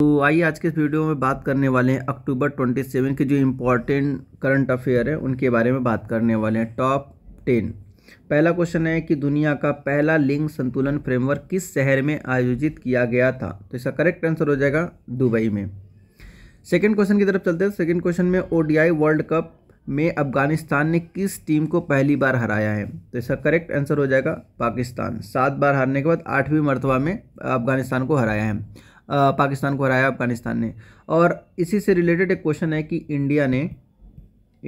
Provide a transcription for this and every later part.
तो आइए आज के इस वीडियो में बात करने वाले हैं अक्टूबर 27 के जो इम्पोर्टेंट करंट अफेयर है उनके बारे में बात करने वाले हैं टॉप टेन पहला क्वेश्चन है कि दुनिया का पहला लिंग संतुलन फ्रेमवर्क किस शहर में आयोजित किया गया था तो इसका करेक्ट आंसर हो जाएगा दुबई में सेकेंड क्वेश्चन की तरफ चलते हैं सेकेंड क्वेश्चन में ओ वर्ल्ड कप में अफगानिस्तान ने किस टीम को पहली बार हराया है तो इसका करेक्ट आंसर हो जाएगा पाकिस्तान सात बार हारने के बाद आठवीं मरतबा में अफगानिस्तान को हराया है पाकिस्तान को हराया अफगानिस्तान ने और इसी से रिलेटेड एक क्वेश्चन है कि इंडिया ने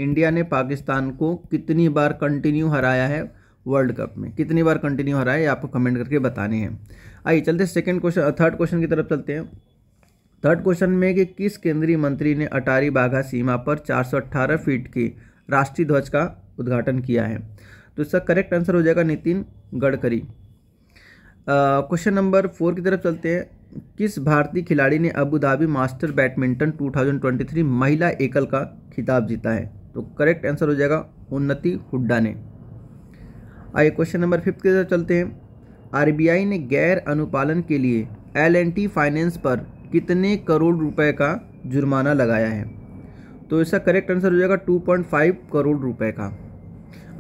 इंडिया ने पाकिस्तान को कितनी बार कंटिन्यू हराया है वर्ल्ड कप में कितनी बार कंटिन्यू हराया है आपको कमेंट करके बताने हैं आइए चलते सेकेंड क्वेश्चन थर्ड क्वेश्चन की तरफ चलते हैं थर्ड क्वेश्चन में कि किस केंद्रीय मंत्री ने अटारी बाघा सीमा पर 418 फीट की राष्ट्रीय ध्वज का उद्घाटन किया है तो इसका करेक्ट आंसर हो जाएगा Nitin Gadkari question number four की तरफ चलते हैं किस भारतीय खिलाड़ी ने अबू धाबी मास्टर बैडमिंटन 2023 महिला एकल का खिताब जीता है तो करेक्ट आंसर हो जाएगा उन्नति हुड्डा ने आइए क्वेश्चन नंबर फिफ्थ की तरफ चलते हैं आरबीआई ने गैर अनुपालन के लिए एलएनटी फाइनेंस पर कितने करोड़ रुपए का जुर्माना लगाया है तो इसका करेक्ट आंसर हो जाएगा 2.5 करोड़ रुपए का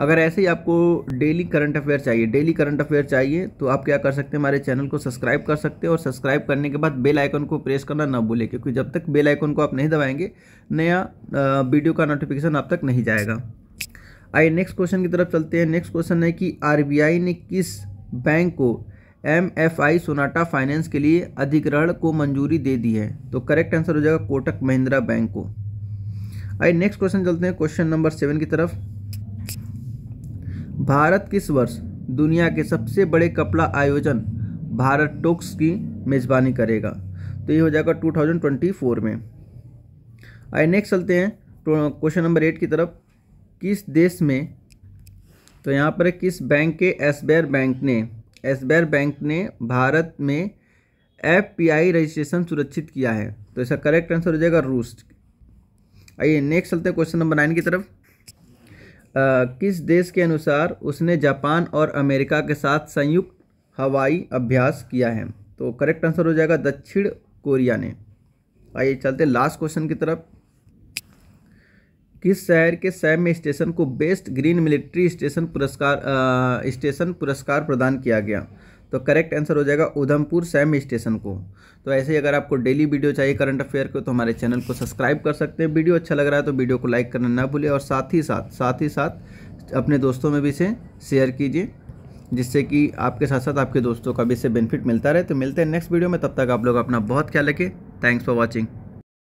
अगर ऐसे ही आपको डेली करंट अफेयर चाहिए डेली करंट अफेयर चाहिए तो आप क्या कर सकते हैं हमारे चैनल को सब्सक्राइब कर सकते हैं और सब्सक्राइब करने के बाद बेल आइकन को प्रेस करना ना भूलें क्योंकि जब तक बेल आइकन को आप नहीं दबाएंगे नया वीडियो का नोटिफिकेशन आप तक नहीं जाएगा आइए नेक्स्ट क्वेश्चन की तरफ चलते हैं नेक्स्ट क्वेश्चन है कि आर ने किस बैंक को M F I Sonata Finance के लिए अधिग्रहण को मंजूरी दे दी है तो करेक्ट आंसर हो जाएगा कोटक महिंद्रा बैंक को आइए नेक्स्ट क्वेश्चन चलते हैं क्वेश्चन नंबर सेवन की तरफ भारत किस वर्ष दुनिया के सबसे बड़े कपड़ा आयोजन भारत टोक्स की मेज़बानी करेगा तो ये हो जाएगा 2024 में आइए नेक्स्ट चलते हैं क्वेश्चन नंबर एट की तरफ किस देश में तो यहाँ पर किस बैंक के एस बैंक ने एस बैंक ने भारत में एफ रजिस्ट्रेशन सुरक्षित किया है तो इसका करेक्ट आंसर हो जाएगा रूस आइए नेक्स्ट चलते हैं क्वेश्चन नंबर नाइन की तरफ किस देश के अनुसार उसने जापान और अमेरिका के साथ संयुक्त हवाई अभ्यास किया है तो करेक्ट आंसर हो जाएगा दक्षिण कोरिया ने आइए चलते लास्ट क्वेश्चन की तरफ किस शहर के सैम स्टेशन को बेस्ट ग्रीन मिलिट्री स्टेशन पुरस्कार आ, स्टेशन पुरस्कार प्रदान किया गया तो करेक्ट आंसर हो जाएगा उधमपुर सैम स्टेशन को तो ऐसे ही अगर आपको डेली वीडियो चाहिए करंट अफेयर को तो हमारे चैनल को सब्सक्राइब कर सकते हैं वीडियो अच्छा लग रहा है तो वीडियो को लाइक करना ना भूलें और साथ ही साथ साथ ही साथ अपने दोस्तों में भी इसे शेयर कीजिए जिससे कि आपके साथ साथ आपके दोस्तों का भी इससे बेनिफिट मिलता रहे तो मिलते हैं नेक्स्ट वीडियो में तब तक आप लोग अपना बहुत ख्याल रखें थैंक्स फॉर वॉचिंग